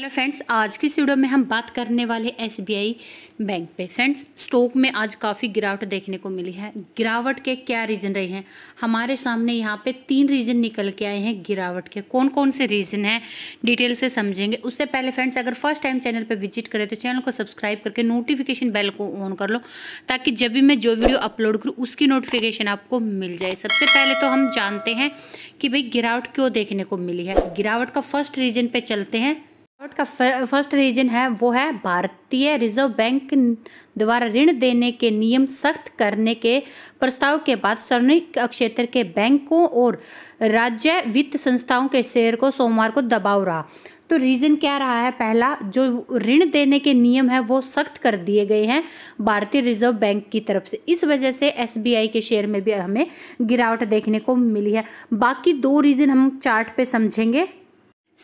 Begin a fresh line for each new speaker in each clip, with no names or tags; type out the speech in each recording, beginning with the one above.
hello friends आज की video में हम बात करने वाले एसबीआई बैंक पे फ्रेंड्स स्टॉक में आज काफ़ी गिरावट देखने को मिली है गिरावट के क्या रीज़न रहे हैं हमारे सामने यहाँ पे तीन रीज़न निकल के आए हैं गिरावट के कौन कौन से रीज़न हैं डिटेल से समझेंगे उससे पहले फ्रेंड्स अगर फर्स्ट टाइम चैनल पर विजिट करें तो चैनल को सब्सक्राइब करके नोटिफिकेशन बेल को ऑन कर लो ताकि जब भी मैं जो वीडियो अपलोड करूँ उसकी नोटिफिकेशन आपको मिल जाए सबसे पहले तो हम जानते हैं कि भाई गिरावट क्यों देखने को मिली है गिरावट का फर्स्ट रीज़न पर चलते हैं थर्ड का फर्स्ट रीजन है वो है भारतीय रिजर्व बैंक द्वारा ऋण देने के नियम सख्त करने के प्रस्ताव के बाद सार्वजनिक क्षेत्र के बैंकों और राज्य वित्त संस्थाओं के शेयर को सोमवार को दबाव रहा तो रीज़न क्या रहा है पहला जो ऋण देने के नियम है वो सख्त कर दिए गए हैं भारतीय रिजर्व बैंक की तरफ से इस वजह से एसबीआई के शेयर में भी हमें गिरावट देखने को मिली है बाकी दो रीज़न हम चार्ट पे समझेंगे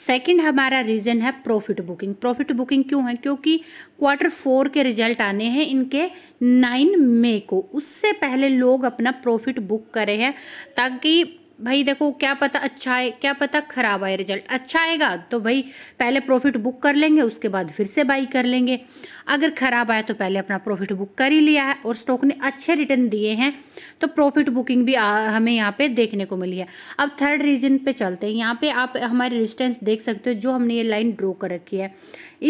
सेकंड हमारा रीज़न है प्रॉफिट बुकिंग प्रॉफिट बुकिंग क्यों है क्योंकि क्वार्टर फोर के रिजल्ट आने हैं इनके नाइन मई को उससे पहले लोग अपना प्रॉफिट बुक करे हैं ताकि भाई देखो क्या पता अच्छा है क्या पता खराब आए रिजल्ट अच्छा आएगा तो भाई पहले प्रॉफिट बुक कर लेंगे उसके बाद फिर से बाई कर लेंगे अगर खराब आया तो पहले अपना प्रॉफिट बुक कर ही लिया है और स्टॉक ने अच्छे रिटर्न दिए हैं तो प्रॉफिट बुकिंग भी आ, हमें यहाँ पे देखने को मिली है अब थर्ड रीजन पे चलते हैं यहाँ पे आप हमारे रेजिस्टेंस देख सकते हो जो हमने ये लाइन ड्रॉ कर रखी है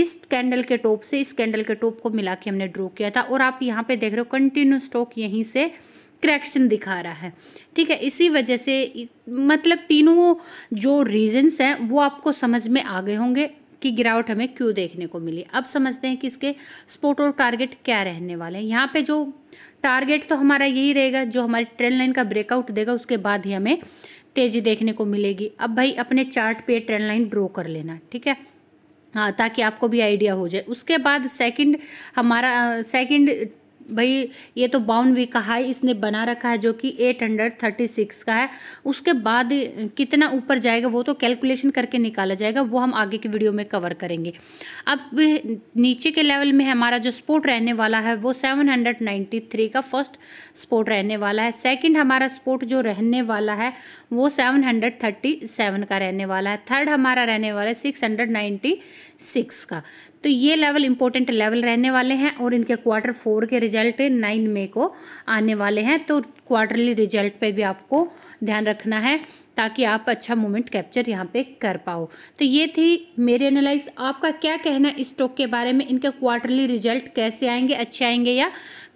इस कैंडल के टॉप से इस कैंडल के टॉप को मिला के हमने ड्रॉ किया था और आप यहाँ पे देख रहे हो कंटिन्यू स्टॉक यहीं से क्रैक्शन दिखा रहा है ठीक है इसी वजह से मतलब तीनों जो रीजन्स हैं वो आपको समझ में आ गए होंगे कि गिरावट हमें क्यों देखने को मिली अब समझते हैं कि इसके स्पोर्ट और टारगेट क्या रहने वाले हैं यहाँ पे जो टारगेट तो हमारा यही रहेगा जो हमारी ट्रेन लाइन का ब्रेकआउट देगा उसके बाद ही हमें तेजी देखने को मिलेगी अब भाई अपने चार्ट पे ट्रेन लाइन ड्रॉ कर लेना ठीक है हाँ ताकि आपको भी आइडिया हो जाए उसके बाद सेकंड हमारा सेकंड भाई ये तो वी का हाई इसने बना रखा है जो कि एट हंड्रेड थर्टी सिक्स का है उसके बाद कितना ऊपर जाएगा वो तो कैलकुलेशन करके निकाला जाएगा वो हम आगे की वीडियो में कवर करेंगे अब नीचे के लेवल में हमारा जो स्पोर्ट रहने वाला है वो सेवन हंड्रेड नाइन्टी थ्री का फर्स्ट स्पोर्ट रहने वाला है सेकंड हमारा स्पोर्ट जो रहने वाला है वो सेवन हंड्रेड थर्टी सेवन का रहने वाला है थर्ड हमारा रहने वाला है सिक्स हंड्रेड नाइन्टी सिक्स का तो ये लेवल इंपॉर्टेंट लेवल रहने वाले हैं और इनके क्वार्टर फोर के रिजल्ट नाइन मई को आने वाले हैं तो क्वार्टरली रिजल्ट पे भी आपको ध्यान रखना है ताकि आप अच्छा मोमेंट कैप्चर यहाँ पे कर पाओ तो ये थी मेरी एनालाइज आपका क्या कहना है स्टॉक के बारे में इनके क्वार्टरली रिजल्ट कैसे आएंगे अच्छे आएंगे या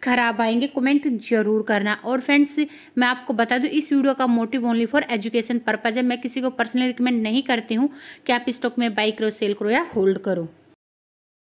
खराब आएंगे कमेंट जरूर करना और फ्रेंड्स मैं आपको बता दूं इस वीडियो का motive only for education purpose है मैं किसी को पर्सनली रिकमेंड नहीं करती हूँ कि आप स्टॉक में बाई करो सेल करो या होल्ड करो